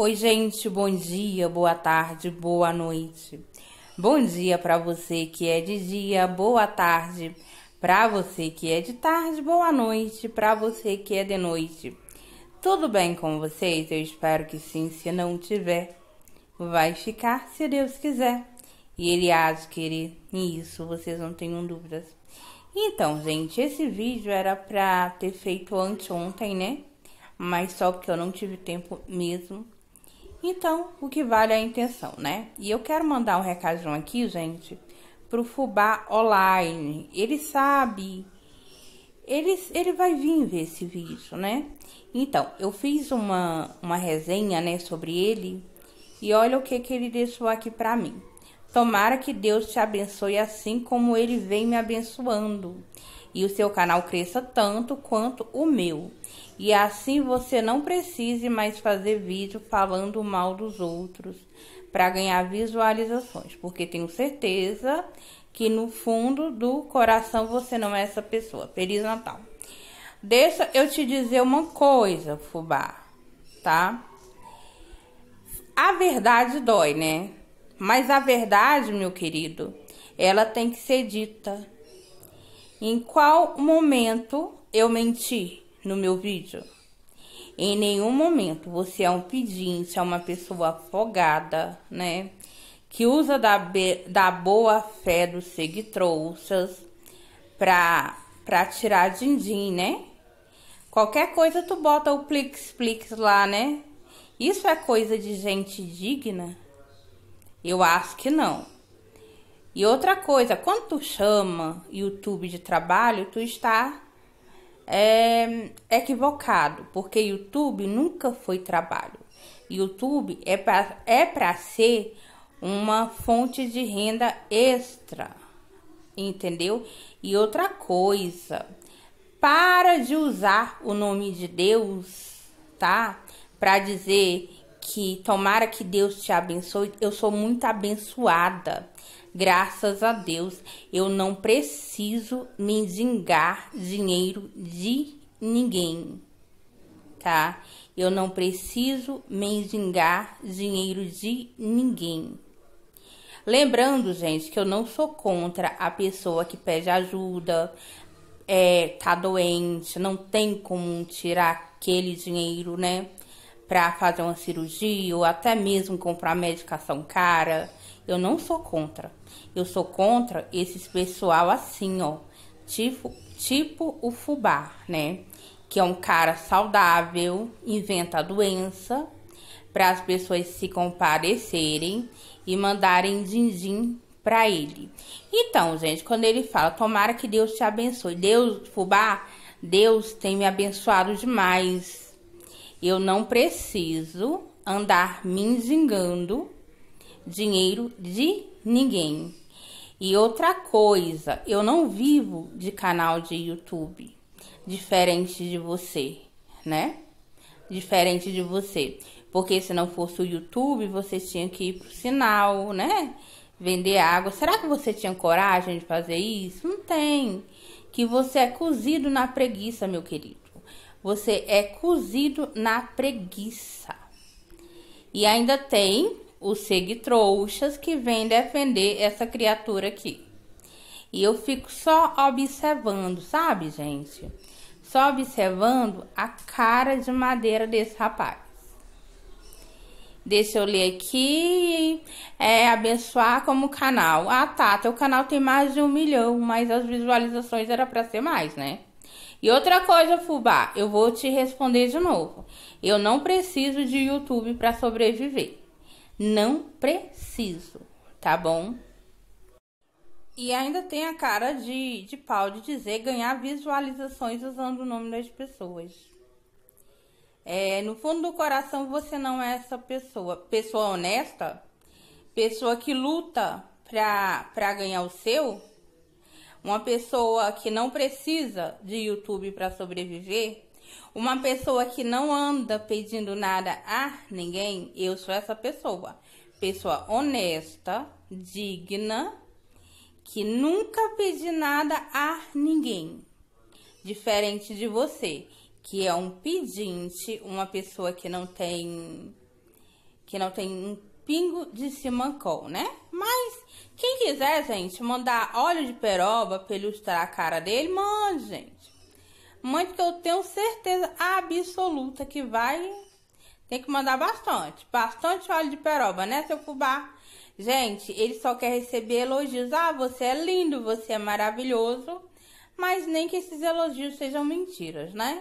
Oi, gente, bom dia, boa tarde, boa noite. Bom dia para você que é de dia, boa tarde. Para você que é de tarde, boa noite. Para você que é de noite. Tudo bem com vocês? Eu espero que sim. Se não tiver, vai ficar se Deus quiser. E Ele há de querer. isso vocês não tenham dúvidas. Então, gente, esse vídeo era para ter feito anteontem, né? Mas só porque eu não tive tempo mesmo então, o que vale é a intenção, né? E eu quero mandar um recadinho aqui, gente, pro Fubá Online. Ele sabe. Ele, ele vai vir ver esse vídeo, né? Então, eu fiz uma, uma resenha, né, sobre ele. E olha o que, que ele deixou aqui para mim. Tomara que Deus te abençoe assim como ele vem me abençoando e o seu canal cresça tanto quanto o meu. E assim você não precise mais fazer vídeo falando mal dos outros para ganhar visualizações, porque tenho certeza que no fundo do coração você não é essa pessoa. Feliz Natal. Deixa eu te dizer uma coisa, fubá, tá? A verdade dói, né? Mas a verdade, meu querido, ela tem que ser dita em qual momento eu menti no meu vídeo? Em nenhum momento você é um pedinte, é uma pessoa afogada, né? Que usa da, da boa fé dos seguitrouxas pra, pra tirar din-din, né? Qualquer coisa tu bota o plix-plix lá, né? Isso é coisa de gente digna? Eu acho que não. E outra coisa, quando tu chama YouTube de trabalho, tu está é, equivocado, porque YouTube nunca foi trabalho. YouTube é para é pra ser uma fonte de renda extra, entendeu? E outra coisa, para de usar o nome de Deus, tá? Para dizer que tomara que Deus te abençoe. Eu sou muito abençoada. Graças a Deus, eu não preciso zingar dinheiro de ninguém, tá? Eu não preciso zingar dinheiro de ninguém. Lembrando, gente, que eu não sou contra a pessoa que pede ajuda, é, tá doente, não tem como tirar aquele dinheiro, né? Pra fazer uma cirurgia ou até mesmo comprar medicação cara. Eu não sou contra. Eu sou contra esses pessoal assim, ó. Tipo, tipo o fubá, né? Que é um cara saudável, inventa a doença para as pessoas se comparecerem e mandarem din-din para ele. Então, gente, quando ele fala, tomara que Deus te abençoe. Deus, fubá, Deus tem me abençoado demais. Eu não preciso andar me zingando dinheiro de ninguém. E outra coisa, eu não vivo de canal de YouTube, diferente de você, né? Diferente de você. Porque se não fosse o YouTube, você tinha que ir pro sinal, né? Vender água. Será que você tinha coragem de fazer isso? Não tem. Que você é cozido na preguiça, meu querido. Você é cozido na preguiça. E ainda tem os trouxas que vêm defender essa criatura aqui. E eu fico só observando, sabe, gente? Só observando a cara de madeira desse rapaz. Deixa eu ler aqui. É abençoar como canal. Ah, tá. Teu canal tem mais de um milhão, mas as visualizações era para ser mais, né? E outra coisa, Fubá, eu vou te responder de novo. Eu não preciso de YouTube para sobreviver. Não preciso, tá bom? E ainda tem a cara de, de pau de dizer ganhar visualizações usando o nome das pessoas. É, no fundo do coração você não é essa pessoa. Pessoa honesta, pessoa que luta para ganhar o seu, uma pessoa que não precisa de YouTube para sobreviver, uma pessoa que não anda pedindo nada a ninguém, eu sou essa pessoa. Pessoa honesta, digna, que nunca pedi nada a ninguém. Diferente de você, que é um pedinte, uma pessoa que não tem que não tem um pingo de simancol, né? Mas quem quiser, gente, mandar óleo de peroba para ilustrar a cara dele, mande, gente. Mãe, que eu tenho certeza absoluta que vai ter que mandar bastante. Bastante óleo de peroba, né, seu fubá? Gente, ele só quer receber elogios. Ah, você é lindo, você é maravilhoso. Mas nem que esses elogios sejam mentiras, né?